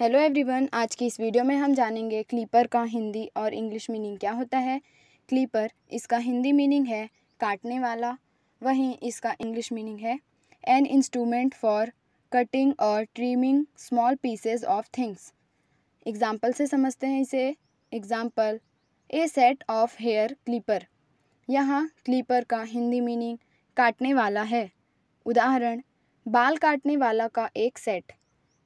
hello everyone आज की इस वीडियो में हम जानेंगे क्लीपर का हिंदी और इंग्लिश मीनिंग क्या होता है क्लीपर इसका हिंदी मीनिंग है काटने वाला वहीं इसका इंग्लिश मीनिंग है एन इंस्ट्रूमेंट फॉर कटिंग और trimming small pieces of things example से समझते हैं इसे example a set of hair clipper यहाँ क्लीपर का हिंदी मीनिंग काटने वाला है उदाहरण बाल काटने वाला का एक सेट